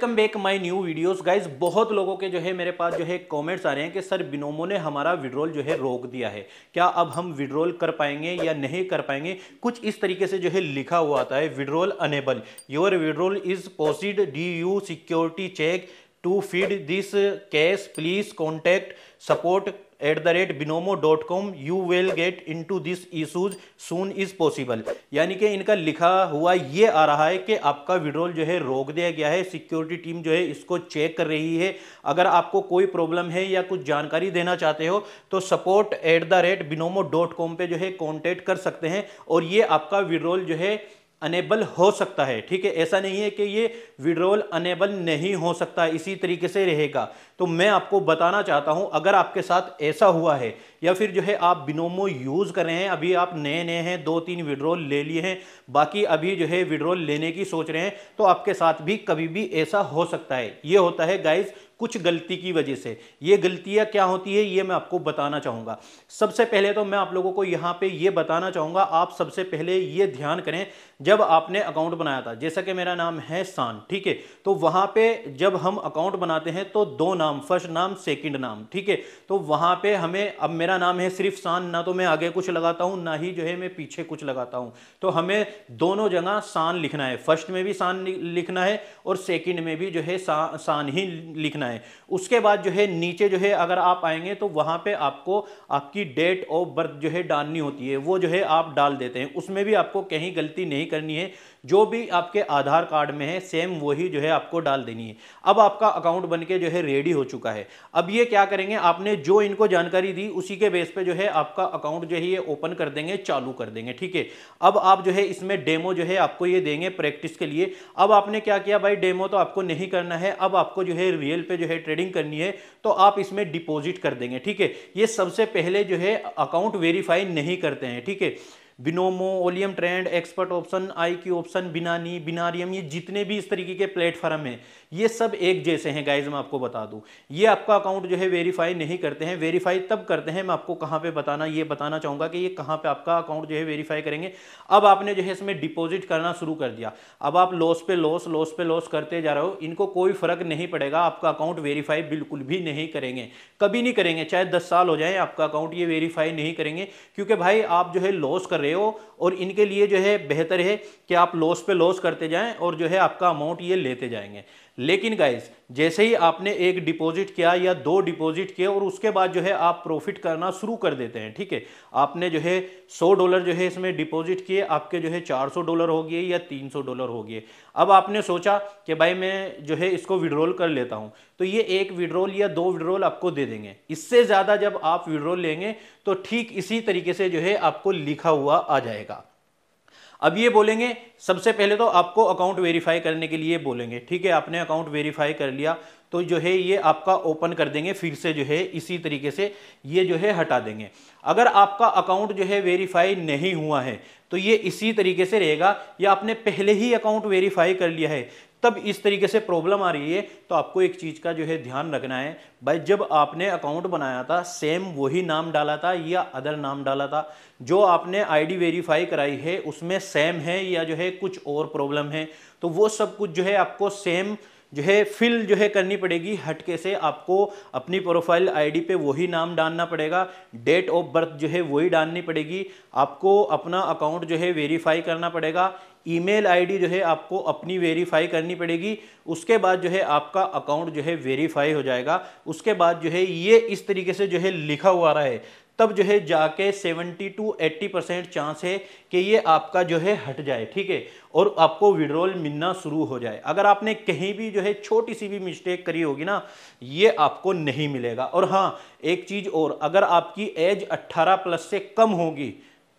welcome back my new videos guys बहुत लोगों के जो है मेरे पास जो है कमेंट्स आ रहे हैं कि सर बिनोमो ने हमारा विड्रोल जो है रोक दिया है क्या अब हम विड्रोल कर पाएंगे या नहीं कर पाएंगे कुछ इस तरीके से जो है लिखा हुआ आता है withdrawal unable your withdrawal is paused due security check to feed this cash please contact support at the rate Binomo dot com you will get in to this issues soon is possible यानी कि इनका लिखा हुआ ये आ रहा है कि आपका विड्रोल जो है रोक दिया गया है सिक्योरिटी टीम जो है इसको चेक कर रही है अगर आपको कोई प्रॉब्लम है या कुछ जानकारी देना चाहते हो तो support at the rate Binomo dot com पर जो है कॉन्टेक्ट कर सकते हैं और ये आपका विड्रोल जो है अनेबल हो सकता है ठीक है ऐसा नहीं है कि ये विड्रोल अनेबल नहीं हो सकता इसी तरीके से रहेगा तो मैं आपको बताना चाहता हूं अगर आपके साथ ऐसा हुआ है या फिर जो है आप बिनोमो यूज़ कर रहे हैं अभी आप नए नए हैं दो तीन विड्रोल ले लिए हैं बाकी अभी जो है विड्रोल लेने की सोच रहे हैं तो आपके साथ भी कभी भी ऐसा हो सकता है ये होता है गाइज कुछ गलती की वजह से ये गलतियाँ क्या होती है ये मैं आपको बताना चाहूँगा सबसे पहले तो मैं आप लोगों को यहाँ पे ये बताना चाहूँगा आप सबसे पहले ये ध्यान करें जब आपने अकाउंट बनाया था जैसा कि मेरा नाम है शान ठीक है तो वहाँ पे जब हम अकाउंट बनाते हैं तो दो नाम फर्स्ट नाम सेकेंड नाम ठीक है तो वहाँ पर हमें अब मेरा नाम है सिर्फ शान ना तो मैं आगे कुछ लगाता हूँ ना ही जो है मैं पीछे कुछ लगाता हूँ तो हमें दोनों जगह शान लिखना है फर्स्ट में भी शान लिखना है और सेकेंड में भी जो है शान ही लिखना है जाएं उसके बाद जो है नीचे जो है अगर आप आएंगे तो वहां पे आपको आपकी डेट ऑफ बर्थ जो है डालनी होती है वो जो है आप डाल देते हैं उसमें भी आपको कहीं गलती नहीं करनी है जो भी आपके आधार कार्ड में है सेम वही जो है आपको डाल देनी है अब आपका अकाउंट बन के जो है रेडी हो चुका है अब ये क्या करेंगे आपने जो इनको जानकारी दी उसी के बेस पे जो है आपका अकाउंट जो है ये ओपन कर देंगे चालू कर देंगे ठीक है अब आप जो है इसमें डेमो जो है आपको ये देंगे प्रैक्टिस के लिए अब आपने क्या किया भाई डेमो तो आपको नहीं करना है अब आपको जो है रियल पे जो है ट्रेडिंग करनी है तो आप इसमें डिपॉजिट कर देंगे ठीक है ये सबसे पहले जो है अकाउंट वेरीफाई नहीं करते हैं ठीक है Binomo Olymp trade expert option I Q option बिनानी बिनारियम ये जितने भी इस तरीके के प्लेटफॉर्म हैं ये सब एक जैसे हैं गाइज मैं आपको बता दूँ ये आपका अकाउंट जो है वेरीफाई नहीं करते हैं वेरीफाई तब करते हैं मैं आपको कहाँ पर बताना ये बताना चाहूँगा कि ये कहाँ पर आपका अकाउंट जो है वेरीफाई करेंगे अब आपने जो है इसमें डिपोजिट करना शुरू कर दिया अब आप लॉस पे लॉस लॉस पे लॉस करते जा रहे हो इनको कोई फर्क नहीं पड़ेगा आपका अकाउंट वेरीफाई बिल्कुल भी नहीं करेंगे कभी नहीं करेंगे चाहे दस साल हो जाए आपका अकाउंट ये वेरीफाई नहीं करेंगे क्योंकि भाई आप जो है लॉस कर रहे रहे हो और इनके लिए जो है बेहतर है कि आप लॉस पे लॉस करते जाएं और जो है आपका अमाउंट ये लेते जाएंगे लेकिन गाइज जैसे ही आपने एक डिपॉजिट किया या दो डिपॉजिट किए और उसके बाद जो है आप प्रॉफिट करना शुरू कर देते हैं ठीक है आपने जो है सौ डॉलर जो है इसमें डिपॉजिट किए आपके जो है चार सौ डॉलर हो गए या तीन सौ डॉलर हो गए अब आपने सोचा कि भाई मैं जो है इसको विड्रॉल कर लेता हूँ तो ये एक विड्रॉल या दो विड्रॉल आपको दे देंगे इससे ज़्यादा जब आप विड्रॉल लेंगे तो ठीक इसी तरीके से जो है आपको लिखा हुआ आ जाएगा अब ये बोलेंगे सबसे पहले तो आपको अकाउंट वेरीफाई करने के लिए बोलेंगे ठीक है आपने अकाउंट वेरीफाई कर लिया तो जो है ये आपका ओपन कर देंगे फिर से जो है इसी तरीके से ये जो है हटा देंगे अगर आपका अकाउंट जो है वेरीफाई नहीं हुआ है तो ये इसी तरीके से रहेगा या आपने पहले ही अकाउंट वेरीफाई कर लिया है तब इस तरीके से प्रॉब्लम आ रही है तो आपको एक चीज़ का जो है ध्यान रखना है भाई जब आपने अकाउंट बनाया था सेम वही नाम डाला था या अदर नाम डाला था जो आपने आईडी वेरीफाई कराई है उसमें सेम है या जो है कुछ और प्रॉब्लम है तो वो सब कुछ जो है आपको सेम जो है फिल जो है करनी पड़ेगी हटके से आपको अपनी प्रोफाइल आईडी पे वही नाम डालना पड़ेगा डेट ऑफ बर्थ जो है वही डालनी पड़ेगी आपको अपना अकाउंट जो है वेरीफाई करना पड़ेगा ईमेल आईडी जो है आपको अपनी वेरीफाई करनी पड़ेगी उसके बाद जो है आपका अकाउंट जो है वेरीफाई हो जाएगा उसके बाद जो है ये इस तरीके से जो है लिखा हुआ रहा है तब जो है जाके 70 टू 80 परसेंट चांस है कि ये आपका जो है हट जाए ठीक है और आपको विड्रॉल मिलना शुरू हो जाए अगर आपने कहीं भी जो है छोटी सी भी मिस्टेक करी होगी ना ये आपको नहीं मिलेगा और हाँ एक चीज़ और अगर आपकी एज 18 प्लस से कम होगी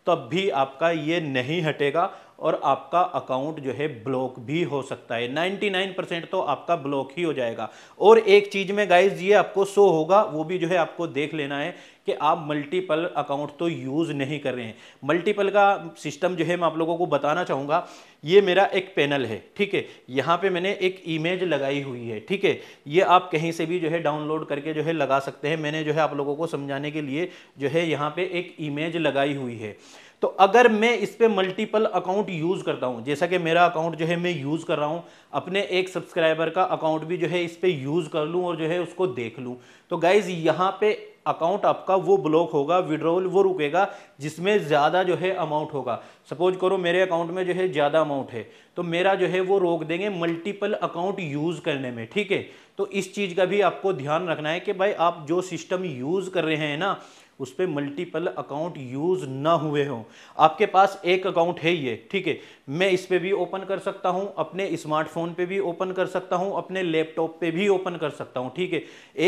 तब भी आपका ये नहीं हटेगा और आपका अकाउंट जो है ब्लॉक भी हो सकता है 99 परसेंट तो आपका ब्लॉक ही हो जाएगा और एक चीज़ में गाइज ये आपको शो होगा वो भी जो है आपको देख लेना है कि आप मल्टीपल अकाउंट तो यूज़ नहीं कर रहे हैं मल्टीपल का सिस्टम जो है मैं आप लोगों को बताना चाहूँगा ये मेरा एक पैनल है ठीक है यहाँ पे मैंने एक इमेज लगाई हुई है ठीक है ये आप कहीं से भी जो है डाउनलोड करके जो है लगा सकते हैं मैंने जो है आप लोगों को समझाने के लिए जो है यहाँ पे एक इमेज लगाई हुई है तो अगर मैं इस पर मल्टीपल अकाउंट यूज़ करता हूँ जैसा कि मेरा अकाउंट जो है मैं यूज़ कर रहा हूँ अपने एक सब्सक्राइबर का अकाउंट भी जो है इस पर यूज़ कर लूँ और जो है उसको देख लूँ तो गाइज़ यहाँ पे अकाउंट आपका वो ब्लॉक होगा विड्रोवल वो रुकेगा जिसमें ज़्यादा जो है अमाउंट होगा सपोज करो मेरे अकाउंट में जो है ज़्यादा अमाउंट है तो मेरा जो है वो रोक देंगे मल्टीपल अकाउंट यूज़ करने में ठीक है तो इस चीज़ का भी आपको ध्यान रखना है कि भाई आप जो सिस्टम यूज़ कर रहे हैं ना उस पर मल्टीपल अकाउंट यूज़ ना हुए हों आपके पास एक अकाउंट है ये ठीक है मैं इस पर भी ओपन कर सकता हूँ अपने स्मार्टफोन पे भी ओपन कर सकता हूँ अपने लैपटॉप पे भी ओपन कर सकता हूँ ठीक है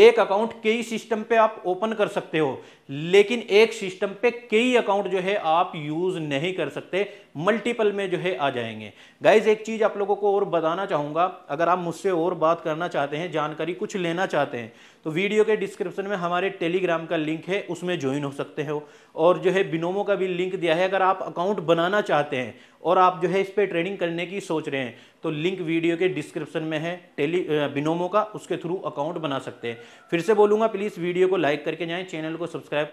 एक अकाउंट कई सिस्टम पे आप ओपन कर सकते हो लेकिन एक सिस्टम पे कई अकाउंट जो है आप यूज़ नहीं कर सकते सकते मल्टीपल में जो है आ जाएंगे गाइज एक चीज़ आप लोगों को और बताना चाहूंगा अगर आप मुझसे और बात करना चाहते हैं जानकारी कुछ लेना चाहते हैं तो वीडियो के डिस्क्रिप्शन में हमारे टेलीग्राम का लिंक है उसमें ज्वाइन हो सकते हो और जो है बिनोमो का भी लिंक दिया है अगर आप अकाउंट बनाना चाहते हैं और आप जो है इस पर ट्रेडिंग करने की सोच रहे हैं तो लिंक वीडियो के डिस्क्रिप्शन में है टेली बिनोमो का उसके थ्रू अकाउंट बना सकते हैं फिर से बोलूंगा प्लीज़ वीडियो को लाइक करके जाएँ चैनल को सब्सक्राइब